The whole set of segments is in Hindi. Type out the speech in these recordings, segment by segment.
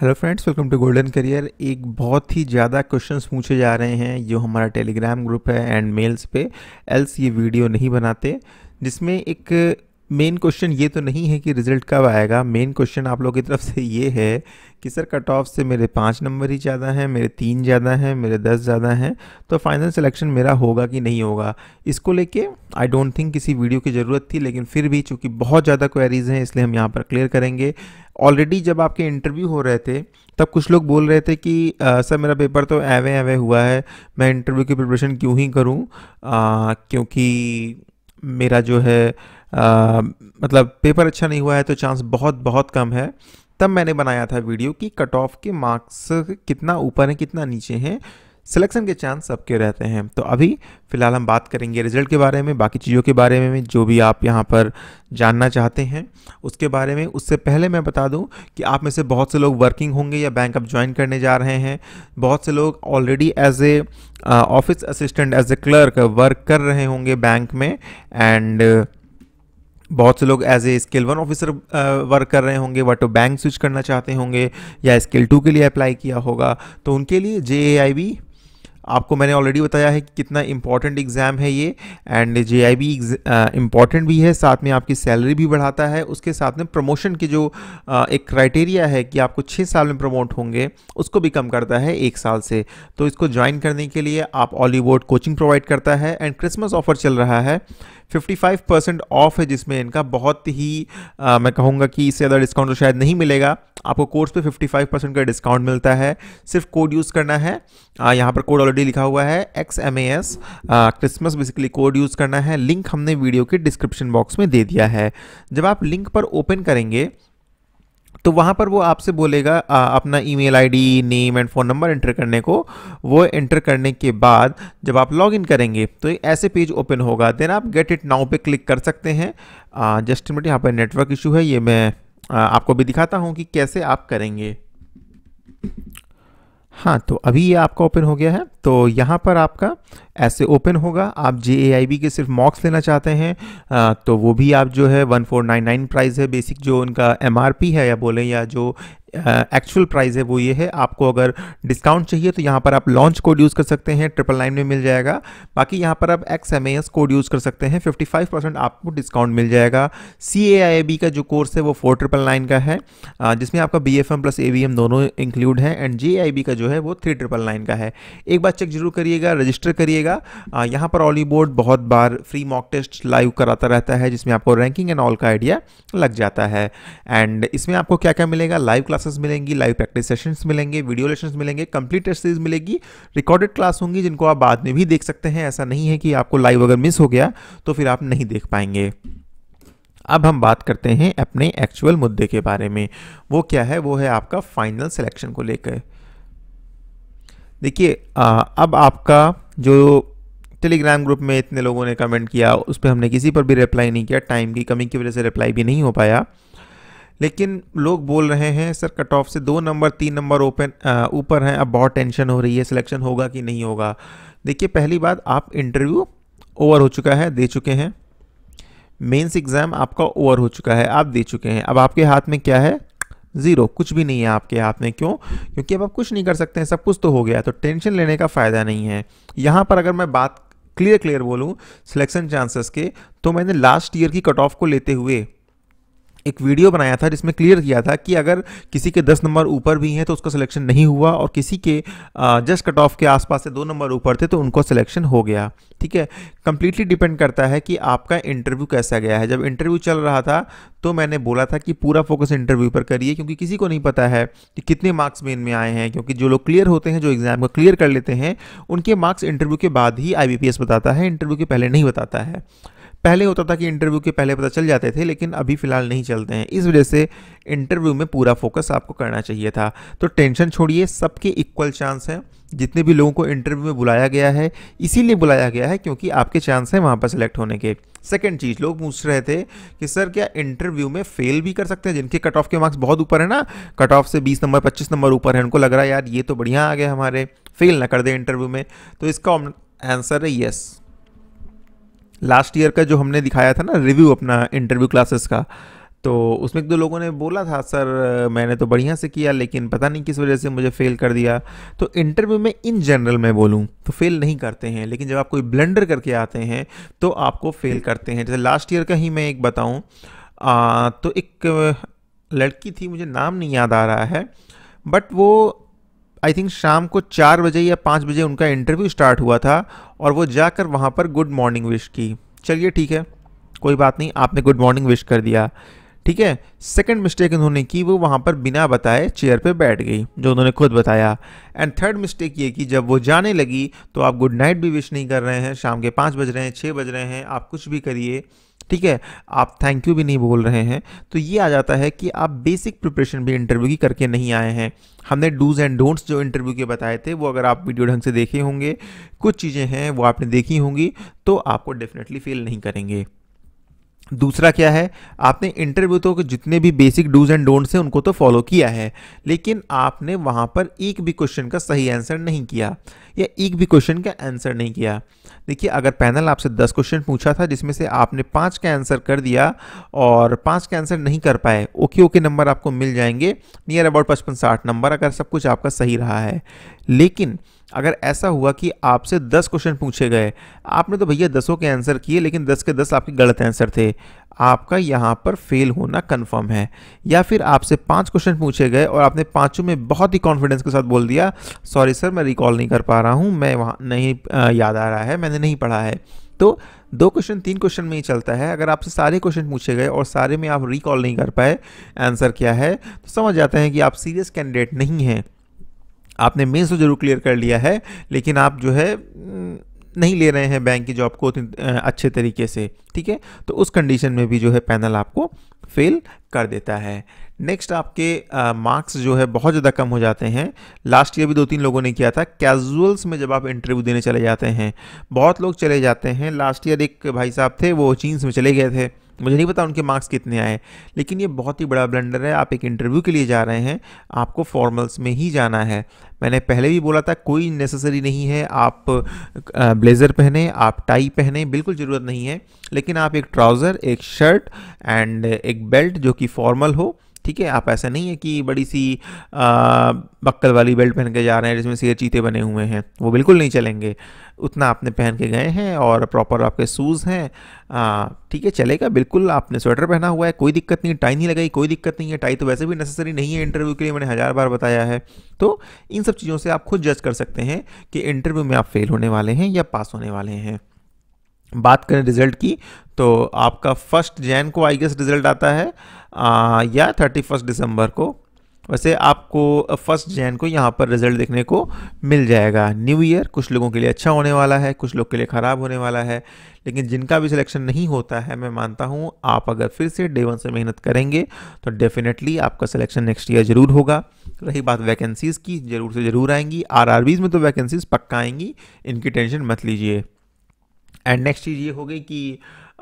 hello friends welcome to golden career एक बहुत ही ज़्यादा क्वेश्चंस पूछे जा रहे हैं जो हमारा टेलीग्राम ग्रुप है एंड मेल्स पे एल्स ये वीडियो नहीं बनाते जिसमें एक मेन क्वेश्चन ये तो नहीं है कि रिज़ल्ट कब आएगा मेन क्वेश्चन आप लोगों की तरफ से ये है कि सर कट ऑफ से मेरे पाँच नंबर ही ज़्यादा हैं मेरे तीन ज़्यादा हैं मेरे दस ज़्यादा हैं तो फाइनल सिलेक्शन मेरा होगा कि नहीं होगा इसको लेके आई डोंट थिंक किसी वीडियो की ज़रूरत थी लेकिन फिर भी चूँकि बहुत ज़्यादा क्वेरीज़ हैं इसलिए हम यहाँ पर क्लियर करेंगे ऑलरेडी जब आपके इंटरव्यू हो रहे थे तब कुछ लोग बोल रहे थे कि सर मेरा पेपर तो एवे एवे हुआ है मैं इंटरव्यू की प्रिपरेशन क्यों ही करूं आ, क्योंकि मेरा जो है आ, मतलब पेपर अच्छा नहीं हुआ है तो चांस बहुत बहुत कम है तब मैंने बनाया था वीडियो कि कट ऑफ के मार्क्स कितना ऊपर है कितना नीचे हैं सिलेक्शन के चांस सबके रहते हैं तो अभी फ़िलहाल हम बात करेंगे रिजल्ट के बारे में बाकी चीज़ों के बारे में जो भी आप यहाँ पर जानना चाहते हैं उसके बारे में उससे पहले मैं बता दूँ कि आप में से बहुत से लोग वर्किंग होंगे या बैंक अब ज्वाइन करने जा रहे हैं बहुत से लोग already as a office assistant as a clerk work कर रहे होंगे बैंक में एंड uh, बहुत से लोग as a scale one officer work कर रहे होंगे वट बैंक स्विच करना चाहते होंगे या स्किल टू के लिए अप्लाई किया होगा तो उनके लिए जे आपको मैंने ऑलरेडी बताया है कि कितना इम्पॉर्टेंट एग्ज़ाम है ये and J I B important भी है साथ में आपकी सैलरी भी बढ़ाता है उसके साथ में प्रमोशन की जो uh, एक क्राइटेरिया है कि आपको छः साल में प्रमोट होंगे उसको भी कम करता है एक साल से तो इसको ज्वाइन करने के लिए आप ऑलीवुड कोचिंग प्रोवाइड करता है एंड क्रिसमस ऑफर चल रहा है 55 परसेंट ऑफ है जिसमें इनका बहुत ही आ, मैं कहूँगा कि इससे ज़्यादा डिस्काउंट तो शायद नहीं मिलेगा आपको कोर्स पे 55 परसेंट का डिस्काउंट मिलता है सिर्फ कोड यूज़ करना है आ, यहाँ पर कोड ऑलरेडी लिखा हुआ है X M A S Christmas basically code use करना है लिंक हमने वीडियो के डिस्क्रिप्शन बॉक्स में दे दिया है जब आप लिंक पर ओपन करेंगे तो वहाँ पर वो आपसे बोलेगा आ, अपना email ID name and phone number enter करने को वो एंटर करने के बाद जब आप लॉग इन करेंगे तो ऐसे पेज ओपन होगा देन आप गेट इट नाउ पे क्लिक कर सकते हैं जस्ट मिनट यहाँ पर नेटवर्क इशू है ये मैं आ, आपको भी दिखाता हूँ कि कैसे आप करेंगे हाँ तो अभी ये आपका ओपन हो गया है तो यहाँ पर आपका ऐसे ओपन होगा आप जे के सिर्फ मॉक्स लेना चाहते हैं आ, तो वो भी आप जो है 1499 प्राइस है बेसिक जो उनका एम है या बोलें या जो एक्चुअल प्राइस है वो ये है आपको अगर डिस्काउंट चाहिए तो यहाँ पर आप लॉन्च कोड यूज़ कर सकते हैं ट्रिपल नाइन में मिल जाएगा बाकी यहाँ पर आप X M S code use कर सकते हैं फिफ्टी फाइव परसेंट आपको डिस्काउंट मिल जाएगा सी ए आई बी का जो कोर्स है वो फोर ट्रिपल नाइन का है जिसमें आपका B F M plus A V M दोनों इंक्लूड है एंड जे आई बी का जो है वो थ्री ट्रिपल नाइन का है एक बार चेक जरूर करिएगा रजिस्टर करिएगा यहाँ पर ऑली बोर्ड बहुत बार फ्री मॉक टेस्ट लाइव कराता रहता है जिसमें आपको रैंकिंग एंड ऑल का आइडिया लग जाता है एंड इसमें आपको क्या क्या मिलेगा लाइव क्लास क्लासेस मिलेंगी लाइव प्रैक्टिस सेशंस मिलेंगे वीडियो लेशन मिलेंगे कंप्लीट टेस्ट सीरीज मिलेगी रिकॉर्डेड क्लास होंगी जिनको आप बाद में भी देख सकते हैं ऐसा नहीं है कि आपको लाइव अगर मिस हो गया तो फिर आप नहीं देख पाएंगे अब हम बात करते हैं अपने एक्चुअल मुद्दे के बारे में वो क्या है वो है आपका फाइनल सिलेक्शन को लेकर देखिए अब आपका जो टेलीग्राम ग्रुप में इतने लोगों ने कमेंट किया उस पर हमने किसी पर भी रिप्लाई नहीं किया टाइम की कमी की वजह से रिप्लाई भी नहीं हो पाया लेकिन लोग बोल रहे हैं सर कट ऑफ से दो नंबर तीन नंबर ओपन ऊपर हैं अब बहुत टेंशन हो रही है सिलेक्शन होगा कि नहीं होगा देखिए पहली बात आप इंटरव्यू ओवर हो चुका है दे चुके हैं मेंस एग्ज़ाम आपका ओवर हो चुका है आप दे चुके हैं अब आपके हाथ में क्या है ज़ीरो कुछ भी नहीं है आपके हाथ में क्यों क्योंकि अब आप कुछ नहीं कर सकते हैं सब कुछ तो हो गया तो टेंशन लेने का फ़ायदा नहीं है यहाँ पर अगर मैं बात क्लियर क्लियर बोलूँ सिलेक्शन चांसेस के तो मैंने लास्ट ईयर की कट ऑफ को लेते हुए एक वीडियो बनाया था जिसमें क्लियर किया था कि अगर किसी के दस नंबर ऊपर भी हैं तो उसका सिलेक्शन नहीं हुआ और किसी के जस्ट कट ऑफ के आसपास से दो नंबर ऊपर थे तो उनको सिलेक्शन हो गया ठीक है कम्प्लीटली डिपेंड करता है कि आपका इंटरव्यू कैसा गया है जब इंटरव्यू चल रहा था तो मैंने बोला था कि पूरा फोकस इंटरव्यू पर करिए क्योंकि किसी को नहीं पता है कि कितने मार्क्स मेन में आए हैं क्योंकि जो लोग क्लियर होते हैं जो एग्ज़ाम को क्लियर कर लेते हैं उनके मार्क्स इंटरव्यू के बाद ही आई बताता है इंटरव्यू के पहले नहीं बताता है पहले होता था कि इंटरव्यू के पहले पता चल जाते थे लेकिन अभी फ़िलहाल नहीं चलते हैं इस वजह से इंटरव्यू में पूरा फोकस आपको करना चाहिए था तो टेंशन छोड़िए सबके इक्वल चांस हैं जितने भी लोगों को इंटरव्यू में बुलाया गया है इसीलिए बुलाया गया है क्योंकि आपके चांस हैं वहाँ पर सिलेक्ट होने के सेकेंड चीज़ लोग पूछ रहे थे कि सर क्या इंटरव्यू में फेल भी कर सकते हैं जिनके कट ऑफ के मार्क्स बहुत ऊपर है ना कट ऑफ से 20 नंबर 25 नंबर ऊपर है उनको लग रहा है यार ये तो बढ़िया आ गया हमारे फेल ना कर दे इंटरव्यू में तो इसका आंसर है येस लास्ट ईयर का जो हमने दिखाया था ना रिव्यू अपना इंटरव्यू क्लासेस का तो उसमें एक दो लोगों ने बोला था सर मैंने तो बढ़िया से किया लेकिन पता नहीं किस वजह से मुझे फ़ेल कर दिया तो इंटरव्यू में इन जनरल मैं बोलूँ तो फेल नहीं करते हैं लेकिन जब आप कोई ब्लेंडर करके आते हैं तो आपको फेल करते हैं जैसे लास्ट ईयर का ही मैं एक बताऊँ तो एक लड़की थी मुझे नाम नहीं याद आ रहा है बट वो आई थिंक शाम को चार बजे या पाँच बजे उनका इंटरव्यू स्टार्ट हुआ था और वो जाकर वहाँ पर गुड मॉर्निंग विश की चलिए ठीक है कोई बात नहीं आपने गुड मॉर्निंग विश कर दिया ठीक है सेकंड मिस्टेक इन्होंने की वो वहाँ पर बिना बताए चेयर पे बैठ गई जो उन्होंने खुद बताया एंड थर्ड मिस्टेक ये कि जब वो जाने लगी तो आप गुड नाइट भी विश नहीं कर रहे हैं शाम के पाँच बज रहे हैं छः बज रहे हैं आप कुछ भी करिए ठीक है आप थैंक यू भी नहीं बोल रहे हैं तो ये आ जाता है कि आप बेसिक प्रिपरेशन भी इंटरव्यू की करके नहीं आए हैं हमने डूज एंड डोंट्स जो इंटरव्यू के बताए थे वो अगर आप वीडियो ढंग से देखे होंगे कुछ चीज़ें हैं वो आपने देखी होंगी तो आपको डेफिनेटली फेल नहीं करेंगे दूसरा क्या है आपने इंटरव्यू तो जितने भी बेसिक डूज एंड डोंट्स हैं उनको तो फॉलो किया है लेकिन आपने वहाँ पर एक भी क्वेश्चन का सही आंसर नहीं किया या एक भी क्वेश्चन का आंसर नहीं किया देखिए अगर पैनल आपसे दस क्वेश्चन पूछा था जिसमें से आपने पाँच का आंसर कर दिया और पाँच का आंसर नहीं कर पाए ओके ओके नंबर आपको मिल जाएंगे नियर अबाउट पचपन साठ नंबर अगर सब कुछ आपका सही रहा है लेकिन अगर ऐसा हुआ कि आपसे दस क्वेश्चन पूछे गए आपने तो भैया दसों के आंसर किए लेकिन दस के दस आपके गलत आंसर थे आपका यहाँ पर फेल होना कन्फर्म है या फिर आपसे पांच क्वेश्चन पूछे गए और आपने पांचों में बहुत ही कॉन्फिडेंस के साथ बोल दिया सॉरी सर मैं रिकॉल नहीं कर पा रहा हूँ मैं वहाँ नहीं याद आ रहा है मैंने नहीं पढ़ा है तो दो क्वेश्चन तीन क्वेश्चन में ही चलता है अगर आपसे सारे क्वेश्चन पूछे गए और सारे में आप रिकॉल नहीं कर पाए आंसर क्या है तो समझ जाते हैं कि आप सीरियस कैंडिडेट नहीं हैं आपने मेंस तो जरूर क्लियर कर लिया है लेकिन आप जो है नहीं ले रहे हैं बैंक की जॉब को अच्छे तरीके से ठीक है तो उस कंडीशन में भी जो है पैनल आपको फेल कर देता है नेक्स्ट आपके मार्क्स जो है बहुत ज़्यादा कम हो जाते हैं लास्ट ईयर भी दो तीन लोगों ने किया था कैजुअल्स में जब आप इंटरव्यू देने चले जाते हैं बहुत लोग चले जाते हैं लास्ट ईयर एक भाई साहब थे वो जीन्स में चले गए थे मुझे नहीं पता उनके मार्क्स कितने आए लेकिन ये बहुत ही बड़ा ब्लंडर है आप एक इंटरव्यू के लिए जा रहे हैं आपको फॉर्मल्स में ही जाना है मैंने पहले भी बोला था कोई नेसेसरी नहीं है आप ब्लेज़र पहने आप टाई पहने बिल्कुल ज़रूरत नहीं है लेकिन आप एक ट्राउज़र एक शर्ट एंड एक बेल्ट जो कि फॉर्मल हो ठीक है आप ऐसा नहीं है कि बड़ी सी बक्कल वाली बेल्ट पहन के जा रहे हैं जिसमें सीर चीते बने हुए हैं वो बिल्कुल नहीं चलेंगे उतना आपने पहन के गए हैं और प्रॉपर आपके शूज़ हैं ठीक है चलेगा बिल्कुल आपने स्वेटर पहना हुआ है कोई दिक्कत नहीं टाई नहीं लगाई कोई दिक्कत नहीं है टाई तो वैसे भी नेसेसरी नहीं है इंटरव्यू के लिए मैंने हज़ार बार बताया है तो इन सब चीज़ों से आप खुद जज कर सकते हैं कि इंटरव्यू में आप फेल होने वाले हैं या पास होने वाले हैं बात करें रिजल्ट की तो आपका फर्स्ट जैन को आई गेस रिजल्ट आता है आ, या थर्टी फर्स्ट दिसंबर को वैसे आपको फर्स्ट जैन को यहाँ पर रिजल्ट देखने को मिल जाएगा न्यू ईयर कुछ लोगों के लिए अच्छा होने वाला है कुछ लोग के लिए ख़राब होने वाला है लेकिन जिनका भी सिलेक्शन नहीं होता है मैं मानता हूँ आप अगर फिर से डे वन से मेहनत करेंगे तो डेफिनेटली आपका सिलेक्शन नेक्स्ट ईयर ज़रूर होगा रही बात वैकेंसीज़ की ज़रूर से ज़रूर आएंगी आर में तो वैकेंसीज़ पक्का आएंगी इनकी टेंशन मत लीजिए एंड नेक्स्ट चीज़ ये हो गई कि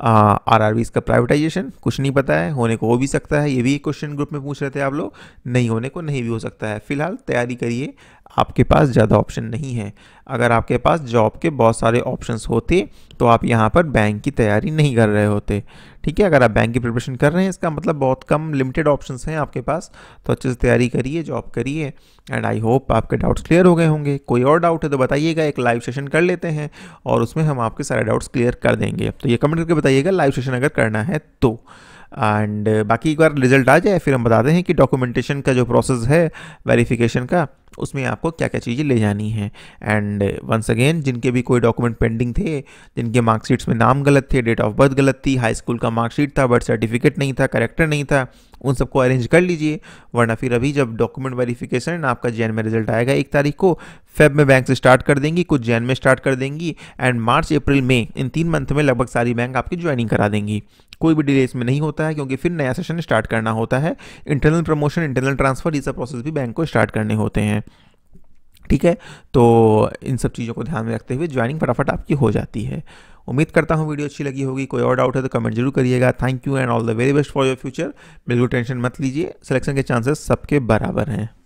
आर आर का प्राइवेटाइजेशन कुछ नहीं पता है होने को हो भी सकता है ये भी क्वेश्चन ग्रुप में पूछ रहे थे आप लोग नहीं होने को नहीं भी हो सकता है फिलहाल तैयारी करिए आपके पास ज़्यादा ऑप्शन नहीं है अगर आपके पास जॉब के बहुत सारे ऑप्शंस होते तो आप यहाँ पर बैंक की तैयारी नहीं कर रहे होते ठीक है अगर आप बैंक की प्रिपरेशन कर रहे हैं इसका मतलब बहुत कम लिमिटेड ऑप्शंस हैं आपके पास तो अच्छे से तैयारी करिए जॉब करिए एंड आई होप आपके डाउट्स क्लियर हो गए होंगे कोई और डाउट है तो बताइएगा एक लाइव सेशन कर लेते हैं और उसमें हम आपके सारे डाउट्स क्लियर कर देंगे तो ये कमेंट करके बताइएगा लाइव सेशन अगर करना है तो एंड uh, बाकी एक बार रिजल्ट आ जाए फिर हम बताते हैं कि डॉक्यूमेंटेशन का जो प्रोसेस है वेरिफिकेशन का उसमें आपको क्या क्या चीज़ें ले जानी है एंड वंस अगेन जिनके भी कोई डॉक्यूमेंट पेंडिंग थे जिनके मार्कशीट्स में नाम गलत थे डेट ऑफ बर्थ गलत थी हाई स्कूल का मार्कशीट था बर्थ सर्टिफिकेट नहीं था करेक्टर नहीं था उन सबको अरेंज कर लीजिए वरना फिर अभी जब डॉक्यूमेंट वेरिफिकेशन आपका जैन में रिजल्ट आएगा एक तारीख को फेब में बैंक से स्टार्ट कर देंगी कुछ जैन में स्टार्ट कर देंगी एंड मार्च अप्रैल में इन तीन मंथ में लगभग सारी बैंक आपकी ज्वाइनिंग करा देंगी कोई भी डिले इसमें नहीं होता है क्योंकि फिर नया सेशन स्टार्ट करना होता है इंटरनल प्रमोशन इंटरनल ट्रांसफर ये सब प्रोसेस भी बैंक को स्टार्ट करने होते हैं ठीक है तो इन सब चीज़ों को ध्यान में रखते हुए ज्वाइनिंग फटाफट आपकी हो जाती है उम्मीद करता हूँ वीडियो अच्छी लगी होगी कोई और डाउट है तो कमेंट जरूर करिएगा thank you and all the very best for your future बिल्कुल टेंशन मत लीजिए सिलेक्शन के चांसेस सबके बराबर हैं